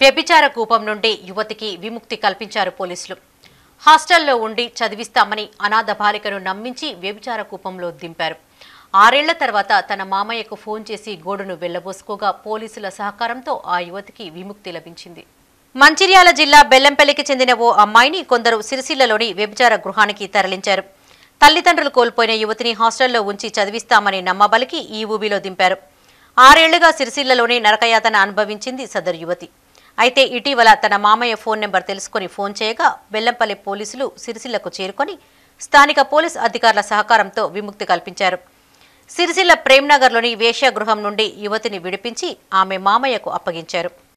వ్యభిచార కూపం నుండి యువతికి విముక్తి కల్పించారు పోలీసులు హాస్టల్లో ఉండి చదివిస్తామని అనాథ బాలికను నమ్మించి వ్యభిచార కూపంలో దింపారు ఆరేళ్ల తర్వాత తన మామయ్యకు ఫోన్ చేసి గోడును వెళ్లబోసుకోగా పోలీసుల సహకారంతో ఆ యువతికి విముక్తి లభించింది మంచిర్యాల జిల్లా బెల్లంపల్లికి చెందిన ఓ అమ్మాయిని కొందరు సిరిసిల్లలోని వ్యభిచార గృహానికి తరలించారు తల్లిదండ్రులు కోల్పోయిన యువతిని హాస్టల్లో ఉంచి చదివిస్తామని నమ్మబలికి ఈ ఊబిలో దింపారు ఆరేళ్లుగా సిరిసిల్లలోనే నరకయాతన అనుభవించింది సదరు యువతి అయితే ఇటీవల తన మామయ్య ఫోన్ నెంబర్ తెలుసుకుని ఫోన్ చేయగా వెల్లంపల్లి పోలీసులు సిరిసిల్లకు చేరుకొని స్థానిక పోలీస్ అధికారుల సహకారంతో విముక్తి కల్పించారు సిరిసిల్ల ప్రేమ్నగర్లోని వేశ్యాగృహం నుండి యువతిని విడిపించి ఆమె మామయ్యకు అప్పగించారు